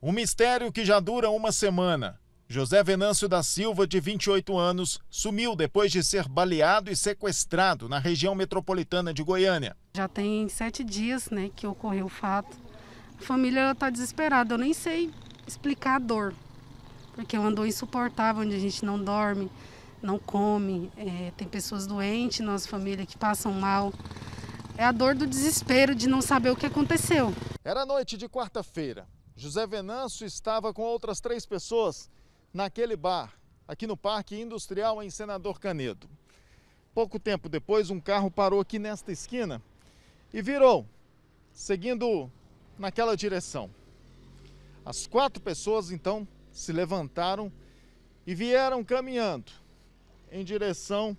Um mistério que já dura uma semana. José Venâncio da Silva, de 28 anos, sumiu depois de ser baleado e sequestrado na região metropolitana de Goiânia. Já tem sete dias né, que ocorreu o fato. A família está desesperada, eu nem sei explicar a dor, porque é uma dor insuportável, onde a gente não dorme, não come, é, tem pessoas doentes, nossa família, que passam mal. É a dor do desespero de não saber o que aconteceu. Era noite de quarta-feira. José Venâncio estava com outras três pessoas naquele bar, aqui no Parque Industrial em Senador Canedo. Pouco tempo depois, um carro parou aqui nesta esquina e virou, seguindo naquela direção. As quatro pessoas então se levantaram e vieram caminhando em direção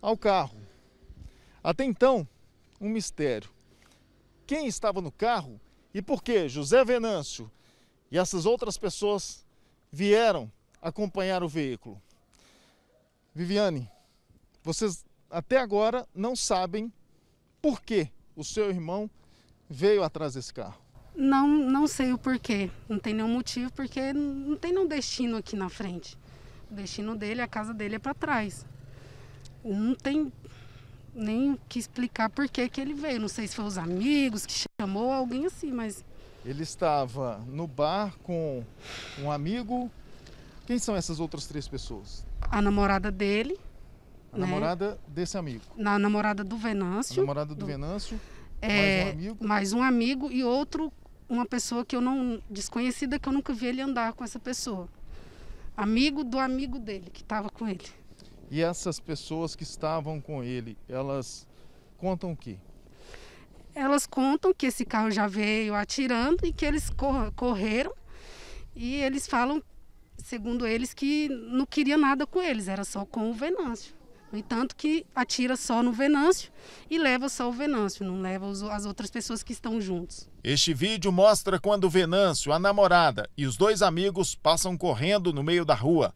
ao carro. Até então, um mistério. Quem estava no carro e por que José Venâncio e essas outras pessoas vieram acompanhar o veículo? Viviane, vocês até agora não sabem por que o seu irmão veio atrás desse carro. Não, não sei o porquê. Não tem nenhum motivo, porque não tem nenhum destino aqui na frente. O destino dele, a casa dele é para trás. Não tem nem que explicar por que, que ele veio. Não sei se foi os amigos que chamou, alguém assim, mas. Ele estava no bar com um amigo. Quem são essas outras três pessoas? A namorada dele. A né? namorada desse amigo. Na namorada do Venâncio. A namorada do, do... Venâncio. É, mais um amigo. Mais um amigo e outro, uma pessoa que eu não. desconhecida, que eu nunca vi ele andar com essa pessoa. Amigo do amigo dele, que estava com ele. E essas pessoas que estavam com ele, elas contam o quê? Elas contam que esse carro já veio atirando e que eles correram e eles falam, segundo eles, que não queria nada com eles, era só com o Venâncio. No entanto, que atira só no Venâncio e leva só o Venâncio, não leva as outras pessoas que estão juntos. Este vídeo mostra quando o Venâncio, a namorada e os dois amigos passam correndo no meio da rua.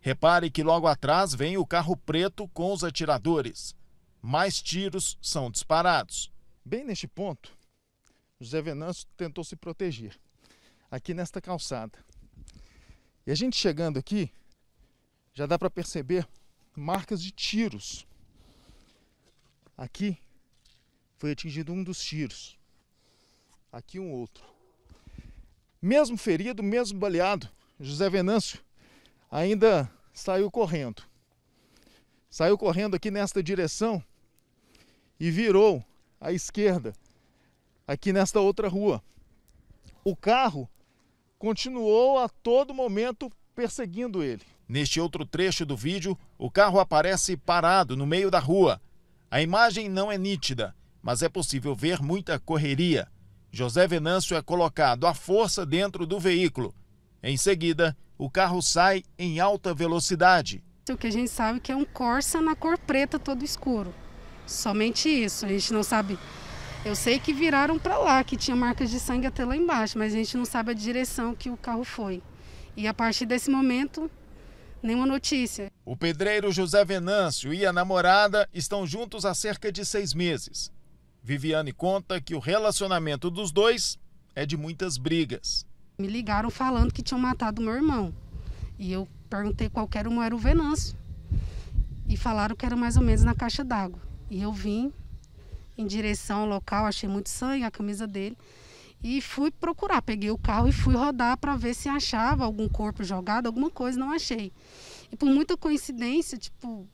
Repare que logo atrás vem o carro preto com os atiradores. Mais tiros são disparados. Bem neste ponto, José Venâncio tentou se proteger, aqui nesta calçada. E a gente chegando aqui, já dá para perceber marcas de tiros. Aqui foi atingido um dos tiros, aqui um outro. Mesmo ferido, mesmo baleado, José Venâncio ainda saiu correndo. Saiu correndo aqui nesta direção e virou à esquerda, aqui nesta outra rua. O carro continuou a todo momento perseguindo ele. Neste outro trecho do vídeo, o carro aparece parado no meio da rua. A imagem não é nítida, mas é possível ver muita correria. José Venâncio é colocado à força dentro do veículo em seguida, o carro sai em alta velocidade. O que a gente sabe é que é um Corsa na cor preta todo escuro. Somente isso, a gente não sabe. Eu sei que viraram para lá, que tinha marcas de sangue até lá embaixo, mas a gente não sabe a direção que o carro foi. E a partir desse momento, nenhuma notícia. O pedreiro José Venâncio e a namorada estão juntos há cerca de seis meses. Viviane conta que o relacionamento dos dois é de muitas brigas me ligaram falando que tinham matado meu irmão. E eu perguntei qual era, era o Venâncio. E falaram que era mais ou menos na caixa d'água. E eu vim em direção ao local, achei muito sangue, a camisa dele. E fui procurar, peguei o carro e fui rodar para ver se achava algum corpo jogado, alguma coisa, não achei. E por muita coincidência, tipo,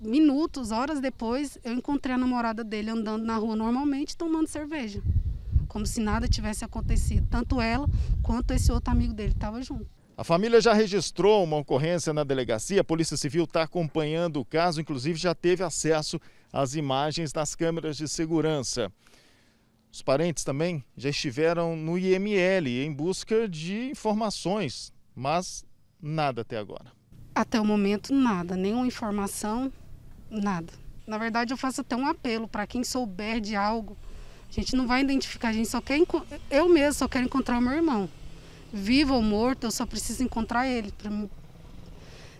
minutos, horas depois, eu encontrei a namorada dele andando na rua normalmente, tomando cerveja como se nada tivesse acontecido. Tanto ela quanto esse outro amigo dele estava junto. A família já registrou uma ocorrência na delegacia, a Polícia Civil está acompanhando o caso, inclusive já teve acesso às imagens das câmeras de segurança. Os parentes também já estiveram no IML em busca de informações, mas nada até agora. Até o momento, nada, nenhuma informação, nada. Na verdade, eu faço até um apelo para quem souber de algo a gente não vai identificar, a gente só quer. Eu mesmo só quero encontrar o meu irmão. Vivo ou morto, eu só preciso encontrar ele. para mim.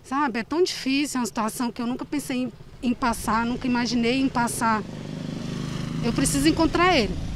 Sabe? É tão difícil, é uma situação que eu nunca pensei em, em passar, nunca imaginei em passar. Eu preciso encontrar ele.